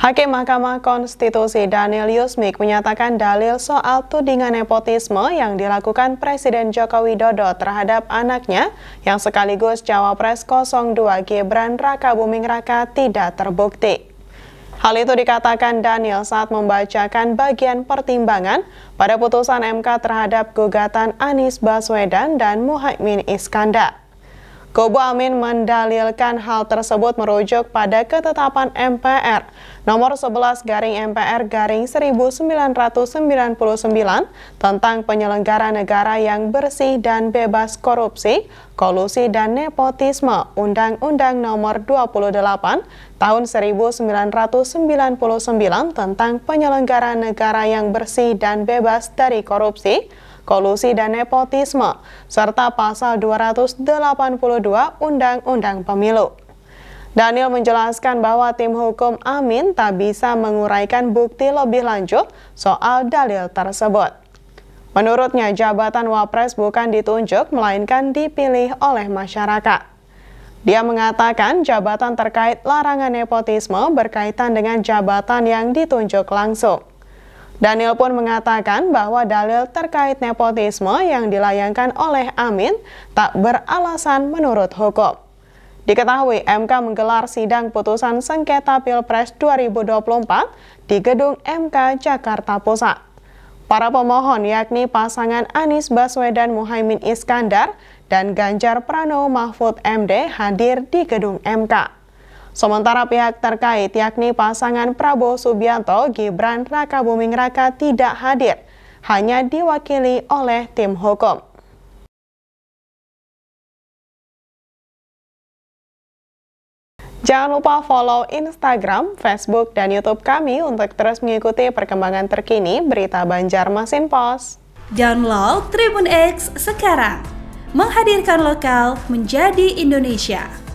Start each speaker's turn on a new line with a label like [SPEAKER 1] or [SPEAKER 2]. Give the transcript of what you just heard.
[SPEAKER 1] Hakim Mahkamah Konstitusi Daniel Yusmik menyatakan dalil soal tudingan nepotisme yang dilakukan Presiden Joko Widodo terhadap anaknya yang sekaligus Cawapres 02 Gibran Raka Buming Raka tidak terbukti. Hal itu dikatakan Daniel saat membacakan bagian pertimbangan pada putusan MK terhadap gugatan Anies Baswedan dan Muhaimin Iskandar. Kobo Amin mendalilkan hal tersebut merujuk pada ketetapan MPR nomor 11 garing MPR garing 1999 tentang penyelenggara negara yang bersih dan bebas korupsi, kolusi dan nepotisme Undang-Undang nomor 28 tahun 1999 tentang penyelenggara negara yang bersih dan bebas dari korupsi kolusi dan nepotisme, serta pasal 282 Undang-Undang Pemilu. Daniel menjelaskan bahwa tim hukum Amin tak bisa menguraikan bukti lebih lanjut soal dalil tersebut. Menurutnya, jabatan wapres bukan ditunjuk, melainkan dipilih oleh masyarakat. Dia mengatakan jabatan terkait larangan nepotisme berkaitan dengan jabatan yang ditunjuk langsung. Daniel pun mengatakan bahwa dalil terkait nepotisme yang dilayangkan oleh Amin tak beralasan menurut hukum. Diketahui MK menggelar sidang putusan sengketa Pilpres 2024 di gedung MK Jakarta Pusat. Para pemohon yakni pasangan Anies Baswedan Muhaimin Iskandar dan Ganjar Pranowo Mahfud MD hadir di gedung MK. Sementara pihak terkait yakni pasangan Prabowo Subianto Gibran Raka Buming Raka tidak hadir, hanya diwakili oleh tim hukum. Jangan lupa follow Instagram, Facebook, dan YouTube kami untuk terus mengikuti perkembangan terkini berita Banjarmasin Pos. Download Tribun X sekarang, menghadirkan lokal menjadi Indonesia.